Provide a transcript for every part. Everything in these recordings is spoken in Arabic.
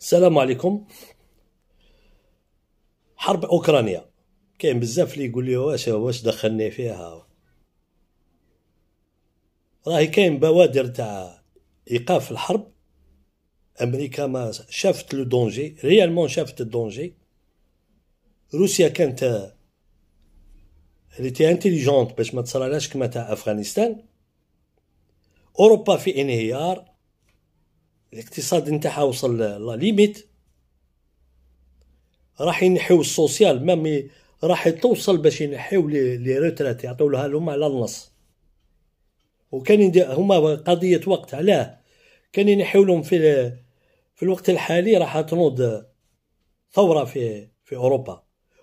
السلام عليكم حرب اوكرانيا كاين بزاف اللي يقول لي واش واش دخلني فيها راهي كاين بوادر تاع ايقاف الحرب امريكا ما شافت لو دونجي ريالمون شافت الدونجي روسيا كانت اللي تي انتيليجونت باش ما تصرالهاش كما تاع افغانستان اوروبا في انهيار الاقتصاد نتاعها وصل لا ليميت راح ينحيو السوسيال مامي راح توصل باش ينحيو لي ريتريت يعطولها لهم على النص وكان هما قضيه وقت علاه كان ينحيو لهم في في الوقت الحالي راح تنوض ثوره في في اوروبا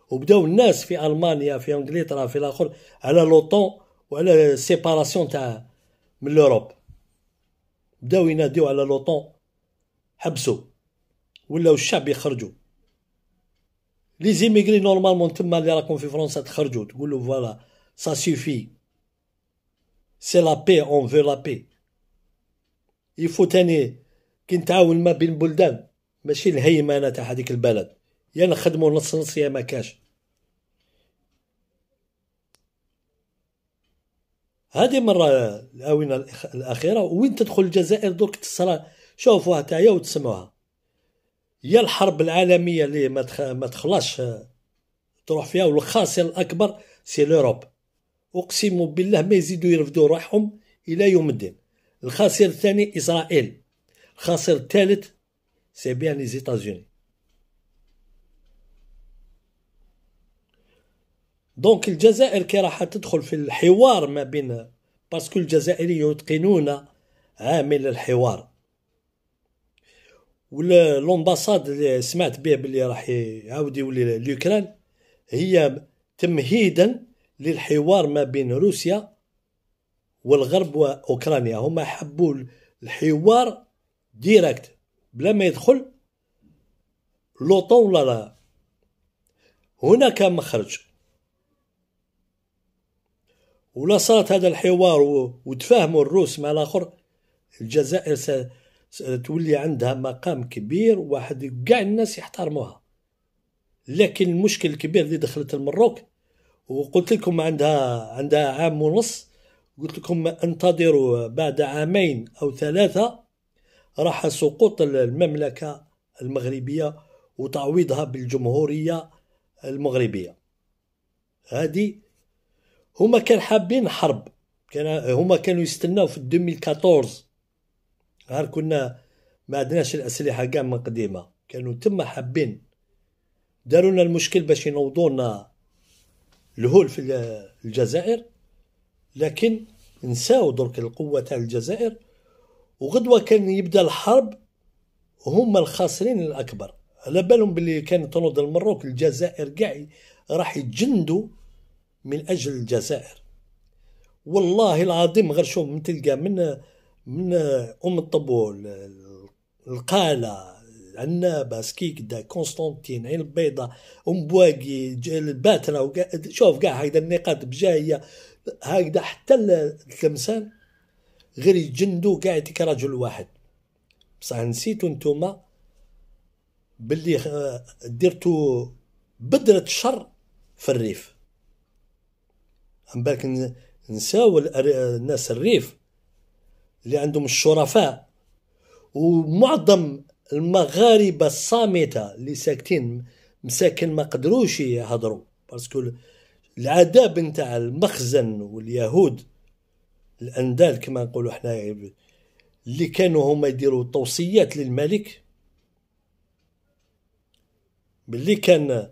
وبداو الناس في المانيا في انجلترا في الاخر على لوطون وعلى سيباراسيون تاع من الاوروب بداو يناديو على لوطون حبسوا ولاو الشعب يخرجوا لي زيميغري نورمالمون تما اللي راكم في فرنسا تخرجوا تقولوا فوالا سا سيفي سي لا بي اون في لا بي يفو تاني كي نتعاون ما بين بلدان ماشي الهيمنه تاع هذيك البلد يا نخدمو نص نص يا ما كاش هذه مرة الآونة الأخيرة وين تدخل الجزائر درك تصرى شوفوها تايا وتسمعوها يا الحرب العالميه اللي ما مدخ... ما تخلاش آه، تروح فيها والخاسر الاكبر سي لوروب اقسم بالله ما يزيدوا يرفدوا روحهم الى يوم الدين الخاسر الثاني اسرائيل الخاسر الثالث سي بيان لي زيتازوني دونك الجزائر كي راح تدخل في الحوار ما بين باسكو الجزائريين يتقنون عامل الحوار ولا لومباساد اللي سمعت به باللي راح يعاود يولي لوكران هي تمهيدا للحوار ما بين روسيا والغرب واوكرانيا هما حبوا الحوار ديريكت بلا ما يدخل لوطون ولا لا هناك مخرج ولا صارت هذا الحوار وتفاهموا الروس مع الاخر الجزائر تولي عندها مقام كبير واحد كاع الناس يحترموها لكن المشكل الكبير اللي دخلت المروك وقلت لكم عندها عندها عام ونص قلت لكم انتظروا بعد عامين او ثلاثه راح سقوط المملكه المغربيه وتعويضها بالجمهوريه المغربيه هذه هما كان حابين حرب كان هما كانوا يستناو في 2014 غير كنا ما عندناش الاسلحه كاع من قديمه كانوا تما حابين داروا لنا المشكل باش ينوضوا لنا الهول في الجزائر لكن نساو درك القوه تاع الجزائر وغدوه كان يبدا الحرب هما الخاسرين الاكبر على بالهم باللي كان تنوض المروك الجزائر كاع راح يتجندوا من اجل الجزائر والله العظيم غير شوف من تلقى من من ام الطبول القاله عنابه سكيكدا كونستانتين عين البيضة ام بواقي الباتره شوف قاع هكذا النقاط بجايه هكذا حتى التلمسان غير قاع كاع كرجل واحد بصح نسيتو نتوما باللي آه، درتو بدرة شر في الريف بالك نساو الناس الريف اللي عندهم الشرفاء ومعظم المغاربه الصامته اللي ساكتين مساكن ما قدروش يهضروا باسكو العذاب نتاع المخزن واليهود الاندال كما نقولوا حنا اللي كانوا هما يديروا توصيات للملك باللي كان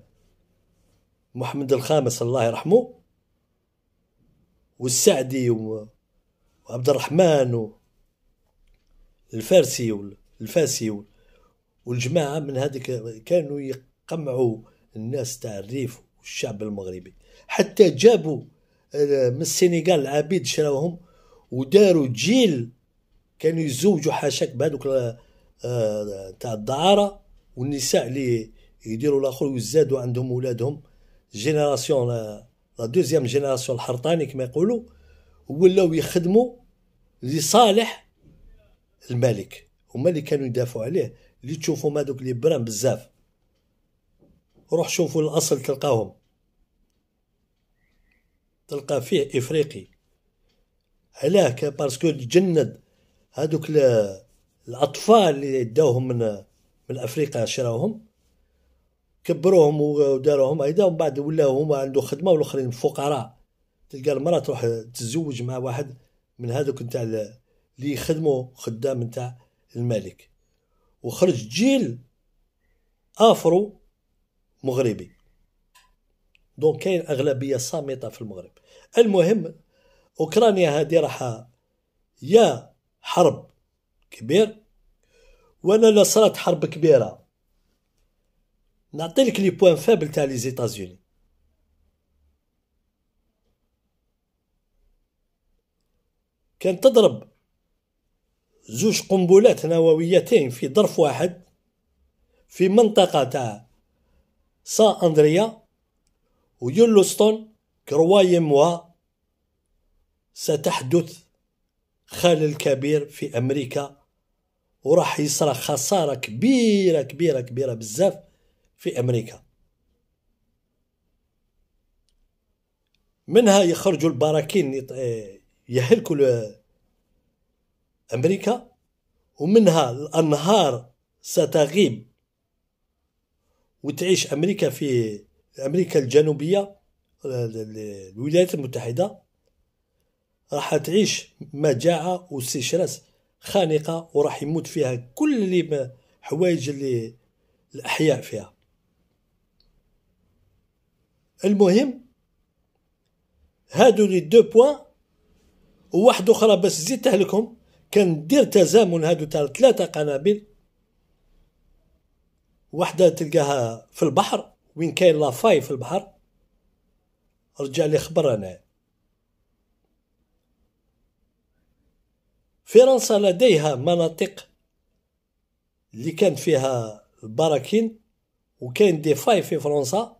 محمد الخامس الله يرحمه والسعدي وعبد الرحمن الفارسي والفاسي والجماعه من هذيك كانوا يقمعوا الناس تاع الريف والشعب المغربي حتى جابوا آه، من السنغال عبيد شراوهم وداروا جيل كانوا يزوجوا حاشاك بهذوك آه، آه، تاع الدعاره والنساء اللي يديروا الاخر ويزادوا عندهم ولادهم جينيراسيون لا دوزيام جينيراسيون الحرطاني كما يقولوا ولاو يخدموا لصالح الملك هما اللي كانوا يدافعوا عليه اللي تشوفهم دوك لي بران بزاف روح شوفوا الاصل تلقاهم تلقى فيه افريقي علاه باسكو جند هادوك الاطفال اللي داوهم من من افريقيا شراوهم كبروهم وداروهم هيدا ومن بعد ولاو هما عنده خدمه والاخرين فقراء تلقى المراه تروح تتزوج مع واحد من هذوك نتاع اللي يخدموا خدام نتاع الملك وخرج جيل افرو مغربي دونك كاين اغلبيه صامته في المغرب المهم اوكرانيا هذه راح يا حرب كبير ولا لا صارت حرب كبيره نعطيلك لي بوان فابل تاع لي زيتازوني كان تضرب زوج قنبلات نوويتين في ظرف واحد في منطقة تاع سان أندريا ويولوستون موا ستحدث خلل كبير في أمريكا وراح يصرى خسارة كبيرة كبيرة كبيرة بزاف في أمريكا منها يخرجوا البراكين آه، يهلكوا أمريكا ومنها الأنهار ستغيب وتعيش أمريكا في أمريكا الجنوبية الولايات المتحدة راح تعيش مجاعة وسيشرس خانقة وراح يموت فيها كل اللي حوايج اللي الأحياء فيها المهم هادو لي دو بوان وواحد اخرى بس زيدته لكم كندير تزامن هادو تاع ثلاثه قنابل وحده تلقاها في البحر وين كاين لافاي في البحر رجع لي خبر انا فرنسا لديها مناطق اللي كان فيها البراكين وكاين دي فاي في فرنسا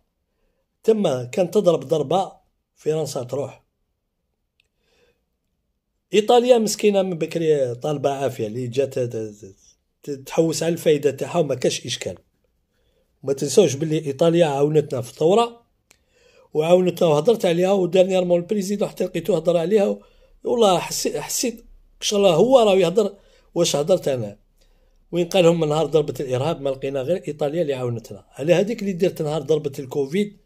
تما كان تضرب ضربه فرنسا تروح ايطاليا مسكينه من بكري طالبه عافيه اللي جات تحوس على الفائده تاعها وما كاش اشكال ما تنسوش باللي ايطاليا عاونتنا في الثوره وعاونتنا وهضرت عليها ودانييرمون البريزيدون حتى لقيتو هضر عليها والله حسيت حسيت شاء الله هو راه يهضر واش هضرت انا وين قال لهم نهار ضربه الارهاب ما لقينا غير ايطاليا اللي عاونتنا على هذيك اللي درت نهار ضربه الكوفيد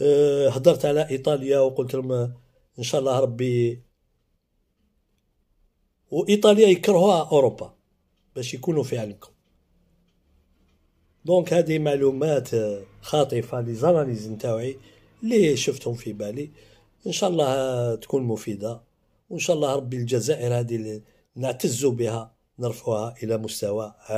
آه، هضرت على ايطاليا وقلت لهم آه، ان شاء الله ربي وايطاليا يكرهوها اوروبا باش يكونوا في عينكم دونك هذه معلومات خاطفه لي زاناليز نتاوعي اللي شفتهم في بالي ان شاء الله تكون مفيده وان شاء الله ربي الجزائر هذه نعتز بها نرفعها الى مستوى عالي